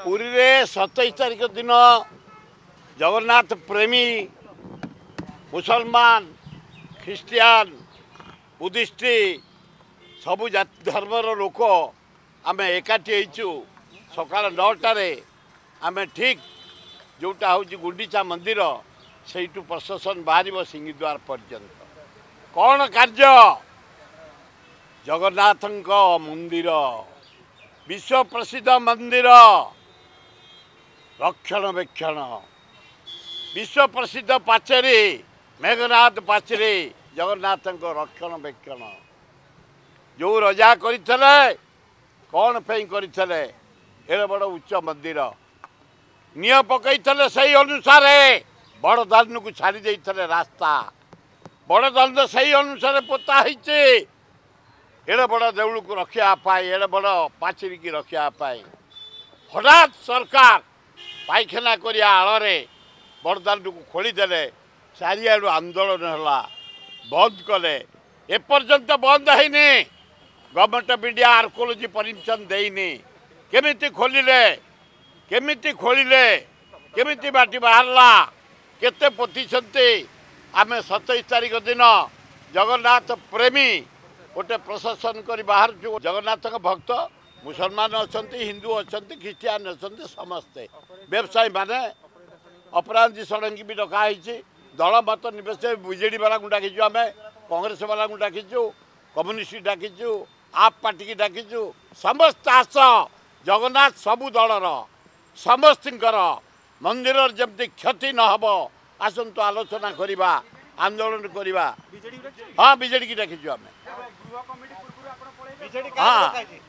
ପୁରୀରେ ସତେଇଶ ତାରିଖ ଦିନ ଜଗନ୍ନାଥ ପ୍ରେମୀ ମୁସଲମାନ ଖ୍ରୀଷ୍ଟିଆନ ବୁଦ୍ଧିଷ୍ଟ ସବୁ ଜାତି ଧର୍ମର ଲୋକ ଆମେ ଏକାଠି ହେଇଛୁ ସକାଳ ନଅଟାରେ ଆମେ ଠିକ୍ ଯେଉଁଟା ହେଉଛି ଗୁଣ୍ଡିଚା ମନ୍ଦିର ସେଇଠୁ ପ୍ରଶାସନ ବାହାରିବ ସିଂହଦ୍ୱାର ପର୍ଯ୍ୟନ୍ତ କ'ଣ କାର୍ଯ୍ୟ ଜଗନ୍ନାଥଙ୍କ ମନ୍ଦିର ବିଶ୍ୱ ପ୍ରସିଦ୍ଧ ମନ୍ଦିର ରକ୍ଷଣବେକ୍ଷଣ ବିଶ୍ୱ ପ୍ରସିଦ୍ଧ ପାଚେରୀ ମେଘନାଥ ପାଚେରୀ ଜଗନ୍ନାଥଙ୍କ ରକ୍ଷଣବେକ୍ଷଣ ଯେଉଁ ରଜା କରିଥିଲେ କ'ଣ ପାଇଁ କରିଥିଲେ ହେଲେ ବଡ଼ ଉଚ୍ଚ ମନ୍ଦିର ନିଆଁ ପକାଇଥିଲେ ସେଇ ଅନୁସାରେ ବଡ଼ଦାଣ୍ଡକୁ ଛାଡ଼ି ଦେଇଥିଲେ ରାସ୍ତା ବଡ଼ ବଡ଼ଦାଣ୍ଡ ସେଇ ଅନୁସାରେ ପୋତା ହେଇଛି ଏଡ଼େ ବଡ଼ ଦେଉଳକୁ ରଖିବା ପାଇଁ ଏଡ଼େ ବଡ଼ ପାଚେରିକି ରଖିବା ପାଇଁ ହଠାତ୍ ସରକାର ପାଇଖାନା କରିବା ଆଳରେ ବଡ଼ଦାଣ୍ଡକୁ ଖୋଳିଦେଲେ ଚାରିଆଡ଼ୁ ଆନ୍ଦୋଳନ ହେଲା ବନ୍ଦ କଲେ ଏପର୍ଯ୍ୟନ୍ତ ବନ୍ଦ ହେଇନି government of India archaeology permission ଦେଇନି କେମିତି ଖୋଲିଲେ କେମିତି ଖୋଳିଲେ କେମିତି ମାଟି ବାହାରିଲା କେତେ ପୋତିଛନ୍ତି ଆମେ ସତେଇଶ ତାରିଖ ଦିନ ଜଗନ୍ନାଥ ପ୍ରେମୀ ଗୋଟେ ପ୍ରଶାସନ କରି ବାହାରୁଛୁ ଜଗନ୍ନାଥଙ୍କ ଭକ୍ତ ମୁସଲମାନ ଅଛନ୍ତି ହିନ୍ଦୁ ଅଛନ୍ତି ଖ୍ରୀଷ୍ଟିଆନ ଅଛନ୍ତି ସମସ୍ତେ ବ୍ୟବସାୟୀମାନେ ଅପରାଜିତ ଷଡ଼ଙ୍ଗୀ ବି ଡକା ହେଇଛି ଦଳ ମତ ନିବେଶ ବିଜେଡ଼ି ବାଲାଙ୍କୁ ଡାକିଛୁ ଆମେ କଂଗ୍ରେସ ବାଲାଙ୍କୁ ଡାକିଛୁ କମ୍ୟୁନିଷ୍ଟ ଡାକିଛୁ ଆପ୍ ପାର୍ଟିକି ଡାକିଛୁ ସମସ୍ତ ଆସ ଜଗନ୍ନାଥ ସବୁ ଦଳର ସମସ୍ତଙ୍କର ମନ୍ଦିରର ଯେମିତି କ୍ଷତି ନ ହେବ ଆସନ୍ତୁ ଆଲୋଚନା କରିବା ଆନ୍ଦୋଳନ କରିବା ହଁ ବିଜେଡ଼ିକି ଡାକିଛୁ ଆମେ ହଁ